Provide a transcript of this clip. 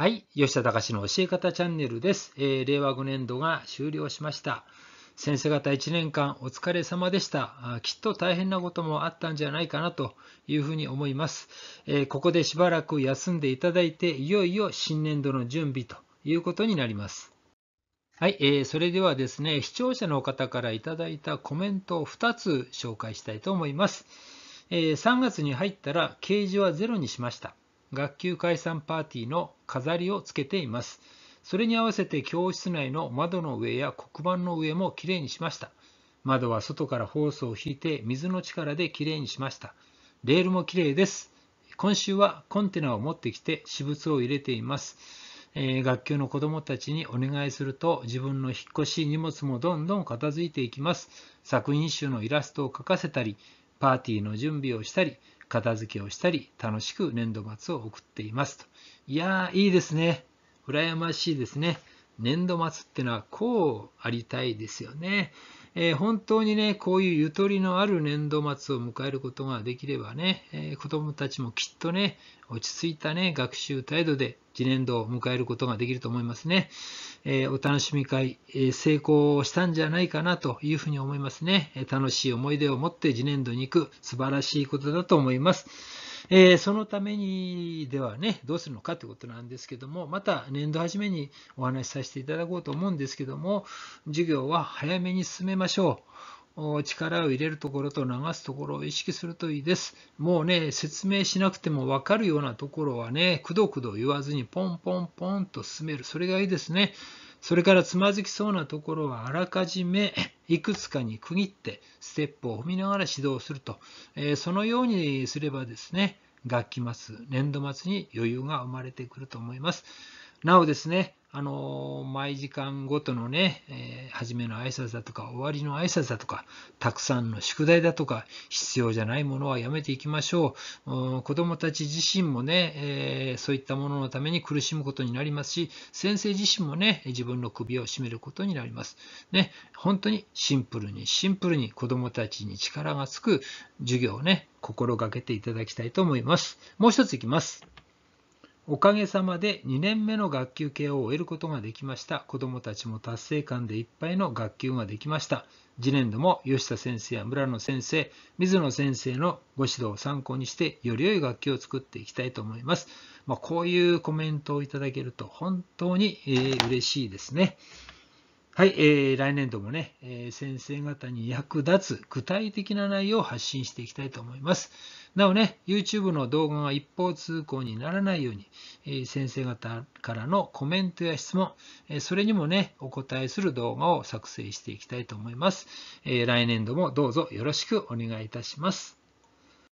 はい、吉田隆の教え方チャンネルです、えー、令和5年度が終了しました。先生方1年間お疲れ様でした。きっと大変なこともあったんじゃないかなというふうに思います。えー、ここでしばらく休んでいただいて、いよいよ新年度の準備ということになります。はい、えー、それではですね、視聴者の方からいただいたコメントを2つ紹介したいと思います。えー、3月に入ったら、ケーはゼロにしました。学級解散パーティーの飾りをつけています。それに合わせて教室内の窓の上や黒板の上もきれいにしました。窓は外からホースを引いて水の力できれいにしました。レールもきれいです。今週はコンテナを持ってきて私物を入れています。えー、学級の子どもたちにお願いすると自分の引っ越し荷物もどんどん片付いていきます。作品集のイラストを描かせたり、パーティーの準備をしたり、片付けをしたり、楽しく年度末を送っていますと。いやー、いいですね。羨ましいですね。年度末ってのはこうありたいですよね。えー、本当にね、こういうゆとりのある年度末を迎えることができればね、えー、子供たちもきっとね、落ち着いたね、学習態度で次年度を迎えることができると思いますね。えお楽しみ会、え成功したんじゃないかなというふうに思いますね。え楽しい思い出を持って次年度に行く、素晴らしいことだと思います。えそのためにではね、どうするのかということなんですけども、また年度初めにお話しさせていただこうと思うんですけども、授業は早めに進めましょう。力を入れるところと流すところを意識するといいです。もうね、説明しなくても分かるようなところはね、くどくど言わずにポンポンポンと進める。それがいいですね。それからつまずきそうなところはあらかじめいくつかに区切ってステップを踏みながら指導すると、えそのようにすればですね、学期末、年度末に余裕が生まれてくると思います。なおですね、あの毎時間ごとのね、えー、初めの挨拶だとか、終わりの挨拶だとか、たくさんの宿題だとか、必要じゃないものはやめていきましょう。うん子どもたち自身もね、えー、そういったもののために苦しむことになりますし、先生自身もね、自分の首を絞めることになります。ね、本当にシンプルにシンプルに子どもたちに力がつく授業をね、心がけていただきたいと思います。もう一ついきます。おかげさまで2年目の学級系を終えることができました。子どもたちも達成感でいっぱいの学級ができました。次年度も吉田先生や村野先生、水野先生のご指導を参考にして、より良い楽器を作っていきたいと思います。まあ、こういうコメントをいただけると本当に、えー、嬉しいですね。はい、えー、来年度もね、えー、先生方に役立つ具体的な内容を発信していきたいと思います。なおね、YouTube の動画が一方通行にならないように、えー、先生方からのコメントや質問、えー、それにもね、お答えする動画を作成していきたいと思います。えー、来年度もどうぞよろしくお願いいたします。